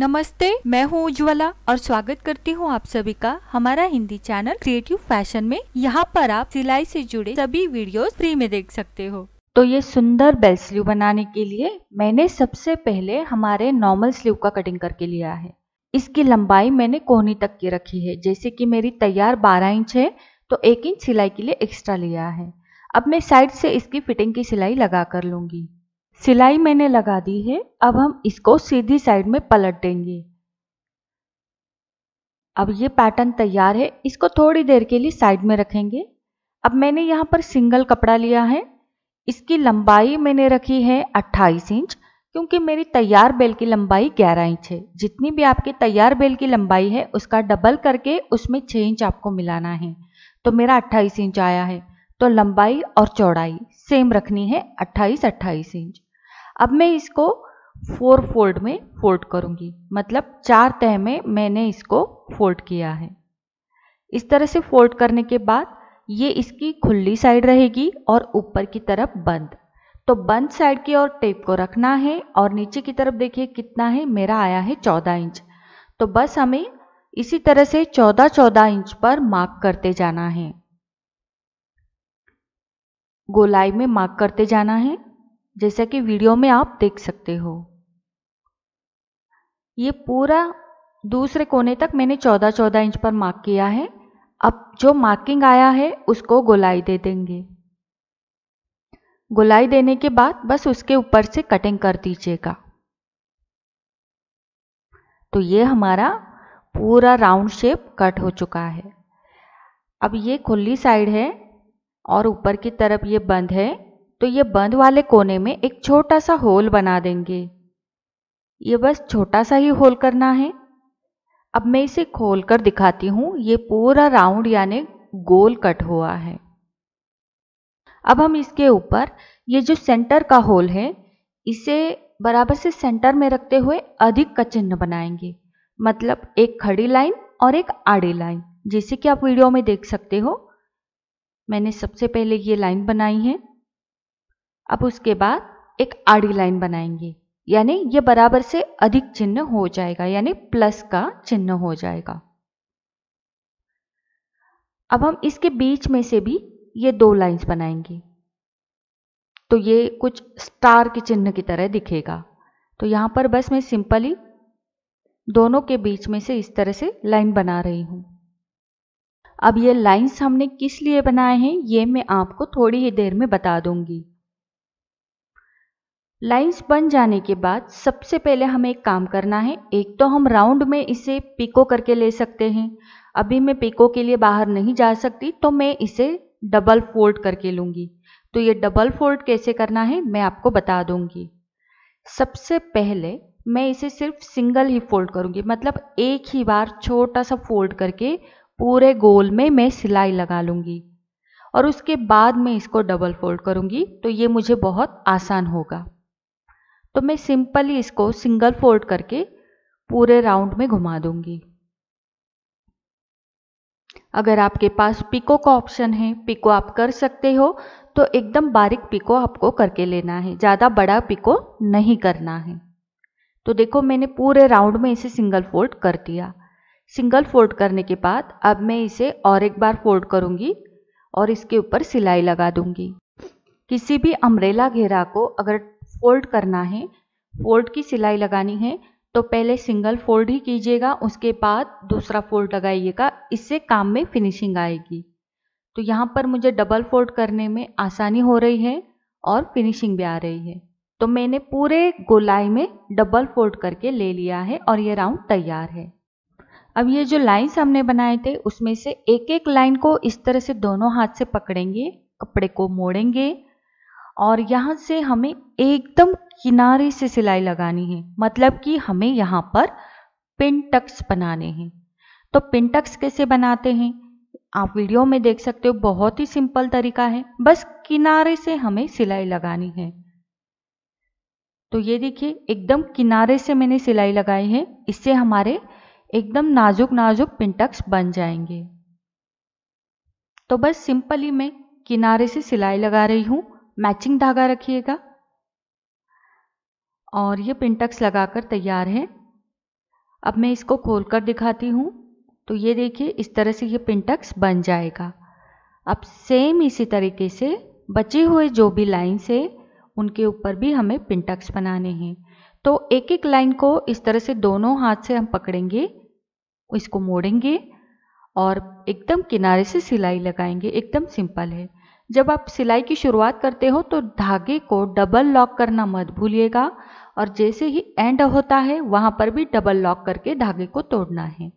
नमस्ते मैं हूँ उज्ज्वला और स्वागत करती हूँ आप सभी का हमारा हिंदी चैनल क्रिएटिव फैशन में यहाँ पर आप सिलाई से जुड़े सभी वीडियोस फ्री में देख सकते हो तो ये सुंदर बेल स्लीव बनाने के लिए मैंने सबसे पहले हमारे नॉर्मल स्लीव का कटिंग करके लिया है इसकी लंबाई मैंने कोहनी तक की रखी है जैसे कि मेरी तैयार बारह इंच है तो एक इंच सिलाई के लिए एक्स्ट्रा लिया है अब मैं साइड से इसकी फिटिंग की सिलाई लगा कर लूंगी सिलाई मैंने लगा दी है अब हम इसको सीधी साइड में पलट देंगे अब ये पैटर्न तैयार है इसको थोड़ी देर के लिए साइड में रखेंगे अब मैंने यहाँ पर सिंगल कपड़ा लिया है इसकी लंबाई मैंने रखी है 28 इंच क्योंकि मेरी तैयार बेल की लंबाई 11 इंच है जितनी भी आपकी तैयार बेल की लंबाई है उसका डबल करके उसमें 6 इंच आपको मिलाना है तो मेरा 28 इंच आया है तो लंबाई और चौड़ाई सेम रखनी है 28 28 इंच अब मैं इसको फोर फोल्ड में फोल्ड करूंगी मतलब चार तह में मैंने इसको फोल्ड किया है इस तरह से फोल्ड करने के बाद ये इसकी खुली साइड रहेगी और ऊपर की तरफ बंद तो बंद साइड की ओर टेप को रखना है और नीचे की तरफ देखिए कितना है मेरा आया है चौदह इंच तो बस हमें इसी तरह से चौदह चौदह इंच पर मार्क करते जाना है गोलाई में मार्क करते जाना है जैसा कि वीडियो में आप देख सकते हो ये पूरा दूसरे कोने तक मैंने 14-14 इंच पर मार्क किया है अब जो मार्किंग आया है उसको गोलाई दे देंगे गोलाई देने के बाद बस उसके ऊपर से कटिंग कर दीजिएगा तो ये हमारा पूरा राउंड शेप कट हो चुका है अब ये खुली साइड है और ऊपर की तरफ ये बंद है तो ये बंद वाले कोने में एक छोटा सा होल बना देंगे ये बस छोटा सा ही होल करना है अब मैं इसे खोल कर दिखाती हूँ ये पूरा राउंड यानी गोल कट हुआ है अब हम इसके ऊपर ये जो सेंटर का होल है इसे बराबर से सेंटर में रखते हुए अधिक का चिन्ह बनाएंगे मतलब एक खड़ी लाइन और एक आड़ी लाइन जैसे कि आप वीडियो में देख सकते हो मैंने सबसे पहले ये लाइन बनाई है अब उसके बाद एक आड़ी लाइन बनाएंगे यानी ये बराबर से अधिक चिन्ह हो जाएगा यानी प्लस का चिन्ह हो जाएगा अब हम इसके बीच में से भी ये दो लाइंस बनाएंगे तो ये कुछ स्टार के चिन्ह की तरह दिखेगा तो यहां पर बस मैं सिंपली दोनों के बीच में से इस तरह से लाइन बना रही हूं अब ये लाइंस हमने किस लिए बनाए हैं ये मैं आपको थोड़ी ही देर में बता दूंगी लाइंस बन जाने के बाद सबसे पहले हमें एक काम करना है एक तो हम राउंड में इसे पिको करके ले सकते हैं अभी मैं पिको के लिए बाहर नहीं जा सकती तो मैं इसे डबल फोल्ड करके लूँगी तो ये डबल फोल्ड कैसे करना है मैं आपको बता दूँगी सबसे पहले मैं इसे सिर्फ सिंगल ही फोल्ड करूँगी मतलब एक ही बार छोटा सा फोल्ड करके पूरे गोल में मैं सिलाई लगा लूँगी और उसके बाद मैं इसको डबल फोल्ड करूँगी तो ये मुझे बहुत आसान होगा तो मैं सिंपली इसको सिंगल फोल्ड करके पूरे राउंड में घुमा दूंगी अगर आपके पास पिको का ऑप्शन है पिको आप कर सकते हो तो एकदम बारीक पिको आपको करके लेना है ज़्यादा बड़ा पिको नहीं करना है तो देखो मैंने पूरे राउंड में इसे सिंगल फोल्ड कर दिया सिंगल फोल्ड करने के बाद अब मैं इसे और एक बार फोल्ड करूँगी और इसके ऊपर सिलाई लगा दूंगी किसी भी अम्ब्रेला घेरा को अगर फोल्ड करना है फोल्ड की सिलाई लगानी है तो पहले सिंगल फोल्ड ही कीजिएगा उसके बाद दूसरा फोल्ड लगाइएगा इससे काम में फिनिशिंग आएगी तो यहाँ पर मुझे डबल फोल्ड करने में आसानी हो रही है और फिनिशिंग भी आ रही है तो मैंने पूरे गोलाई में डबल फोल्ड करके ले लिया है और ये राउंड तैयार है अब ये जो लाइन्स हमने बनाए थे उसमें से एक एक लाइन को इस तरह से दोनों हाथ से पकड़ेंगे कपड़े को मोड़ेंगे और यहाँ से हमें एकदम किनारे से सिलाई लगानी है मतलब कि हमें यहाँ पर पिनटक्स बनाने हैं तो पिनटक्स कैसे बनाते हैं आप वीडियो में देख सकते हो बहुत ही सिंपल तरीका है बस किनारे से हमें सिलाई लगानी है तो ये देखिए एकदम किनारे से मैंने सिलाई लगाई है इससे हमारे एकदम नाजुक नाजुक पिंटक्स बन जाएंगे तो बस सिंपली मैं किनारे से सिलाई लगा रही हूँ मैचिंग धागा रखिएगा और ये पिंटक्स लगाकर तैयार है अब मैं इसको खोलकर दिखाती हूँ तो ये देखिए इस तरह से ये पिंटक्स बन जाएगा अब सेम इसी तरीके से बचे हुए जो भी लाइन से उनके ऊपर भी हमें पिंटक्स बनाने हैं तो एक एक लाइन को इस तरह से दोनों हाथ से हम पकड़ेंगे इसको मोड़ेंगे और एकदम किनारे से सिलाई लगाएंगे एकदम सिंपल है जब आप सिलाई की शुरुआत करते हो तो धागे को डबल लॉक करना मत भूलिएगा और जैसे ही एंड होता है वहां पर भी डबल लॉक करके धागे को तोड़ना है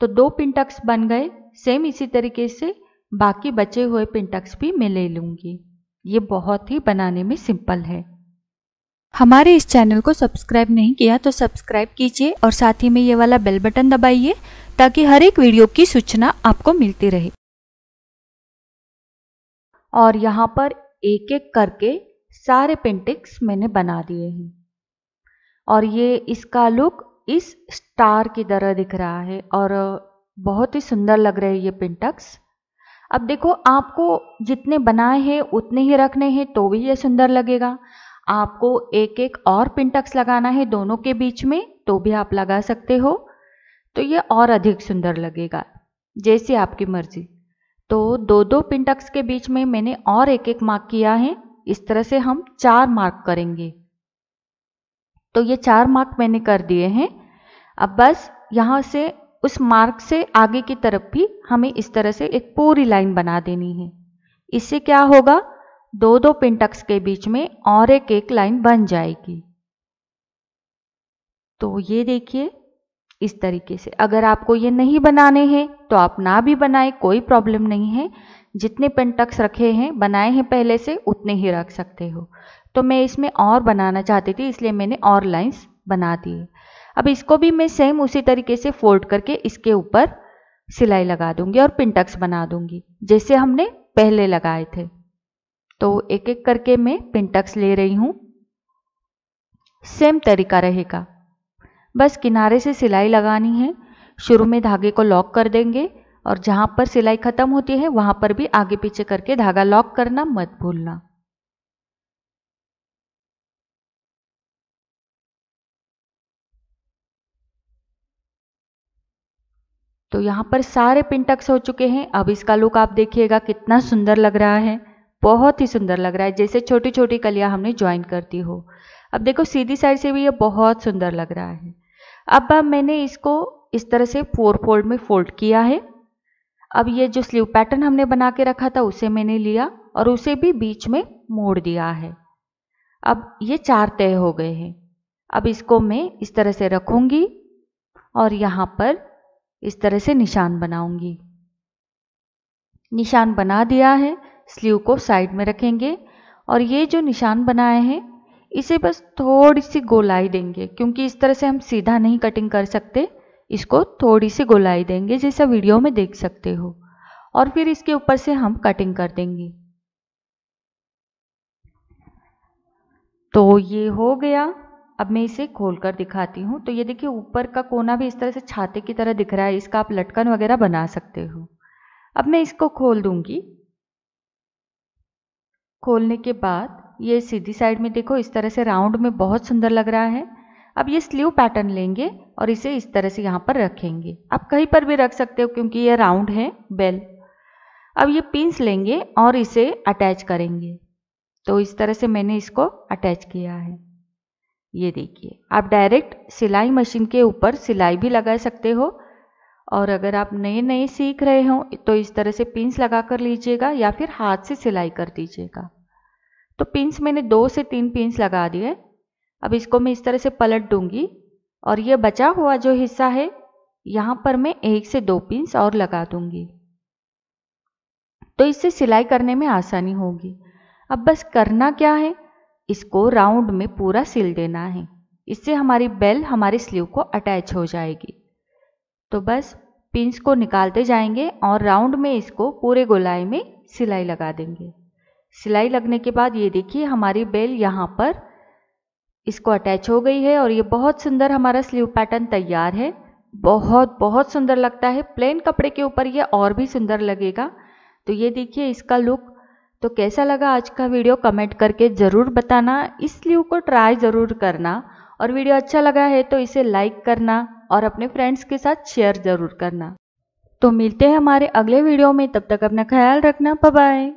तो दो पिंटक्स बन गए सेम इसी तरीके से बाकी बचे हुए पिंटक्स भी मैं ले लूंगी ये बहुत ही बनाने में सिंपल है हमारे इस चैनल को सब्सक्राइब नहीं किया तो सब्सक्राइब कीजिए और साथ ही में ये वाला बेल बटन दबाइए ताकि हर एक वीडियो की सूचना आपको मिलती रहे और यहाँ पर एक एक करके सारे पेंटिंग्स मैंने बना दिए हैं और ये इसका लुक इस स्टार की तरह दिख रहा है और बहुत ही सुंदर लग रहे हैं ये पेंटक्स अब देखो आपको जितने बनाए हैं उतने ही रखने हैं तो भी ये सुंदर लगेगा आपको एक एक और पिंटक्स लगाना है दोनों के बीच में तो भी आप लगा सकते हो तो ये और अधिक सुंदर लगेगा जैसे आपकी मर्जी तो दो दो पिंटक्स के बीच में मैंने और एक एक मार्क किया है इस तरह से हम चार मार्क करेंगे तो ये चार मार्क मैंने कर दिए हैं अब बस यहां से उस मार्क से आगे की तरफ भी हमें इस तरह से एक पूरी लाइन बना देनी है इससे क्या होगा दो दो पिंटक्स के बीच में और एक एक लाइन बन जाएगी तो ये देखिए इस तरीके से अगर आपको ये नहीं बनाने हैं तो आप ना भी बनाए कोई प्रॉब्लम नहीं है जितने पेंटक्स रखे हैं बनाए हैं पहले से उतने ही रख सकते हो तो मैं इसमें और बनाना चाहती थी इसलिए मैंने और लाइंस बना दिए अब इसको भी मैं सेम उसी तरीके से फोल्ड करके इसके ऊपर सिलाई लगा दूंगी और पिंटक्स बना दूंगी जैसे हमने पहले लगाए थे तो एक एक करके मैं पिंटक्स ले रही हूँ सेम तरीका रहेगा बस किनारे से सिलाई लगानी है शुरू में धागे को लॉक कर देंगे और जहाँ पर सिलाई खत्म होती है वहाँ पर भी आगे पीछे करके धागा लॉक करना मत भूलना तो यहाँ पर सारे पिंटक्स हो चुके हैं अब इसका लुक आप देखिएगा कितना सुंदर लग रहा है बहुत ही सुंदर लग रहा है जैसे छोटी छोटी कलियाँ हमने ज्वाइन करती हो अब देखो सीधी साइड से भी ये बहुत सुंदर लग रहा है अब अब मैंने इसको इस तरह से फोर फोल्ड में फोल्ड किया है अब ये जो स्लीव पैटर्न हमने बना के रखा था उसे मैंने लिया और उसे भी बीच में मोड़ दिया है अब ये चार तय हो गए हैं अब इसको मैं इस तरह से रखूँगी और यहाँ पर इस तरह से निशान बनाऊँगी निशान बना दिया है स्लीव को साइड में रखेंगे और ये जो निशान बनाए हैं इसे बस थोड़ी सी गोलाई देंगे क्योंकि इस तरह से हम सीधा नहीं कटिंग कर सकते इसको थोड़ी सी गोलाई देंगे जैसा वीडियो में देख सकते हो और फिर इसके ऊपर से हम कटिंग कर देंगे तो ये हो गया अब मैं इसे खोल कर दिखाती हूँ तो ये देखिए ऊपर का कोना भी इस तरह से छाते की तरह दिख रहा है इसका आप लटकन वगैरह बना सकते हो अब मैं इसको खोल दूंगी खोलने के बाद ये सीधी साइड में देखो इस तरह से राउंड में बहुत सुंदर लग रहा है अब ये स्लीव पैटर्न लेंगे और इसे इस तरह से यहाँ पर रखेंगे आप कहीं पर भी रख सकते हो क्योंकि ये राउंड है बेल अब ये पिंस लेंगे और इसे अटैच करेंगे तो इस तरह से मैंने इसको अटैच किया है ये देखिए आप डायरेक्ट सिलाई मशीन के ऊपर सिलाई भी लगा सकते हो और अगर आप नए नए सीख रहे हो तो इस तरह से पिंस लगा कर लीजिएगा या फिर हाथ से सिलाई कर दीजिएगा तो पिंस मैंने दो से तीन पिंस लगा दिए अब इसको मैं इस तरह से पलट दूंगी और ये बचा हुआ जो हिस्सा है यहाँ पर मैं एक से दो पिंस और लगा दूंगी तो इससे सिलाई करने में आसानी होगी अब बस करना क्या है इसको राउंड में पूरा सिल देना है इससे हमारी बेल हमारे स्लीव को अटैच हो जाएगी तो बस पिंस को निकालते जाएंगे और राउंड में इसको पूरे गोलाई में सिलाई लगा देंगे सिलाई लगने के बाद ये देखिए हमारी बेल यहाँ पर इसको अटैच हो गई है और ये बहुत सुंदर हमारा स्लीव पैटर्न तैयार है बहुत बहुत सुंदर लगता है प्लेन कपड़े के ऊपर ये और भी सुंदर लगेगा तो ये देखिए इसका लुक तो कैसा लगा आज का वीडियो कमेंट करके ज़रूर बताना इस स्लीव को ट्राई ज़रूर करना और वीडियो अच्छा लगा है तो इसे लाइक करना और अपने फ्रेंड्स के साथ शेयर ज़रूर करना तो मिलते हैं हमारे अगले वीडियो में तब तक अपना ख्याल रखना बाय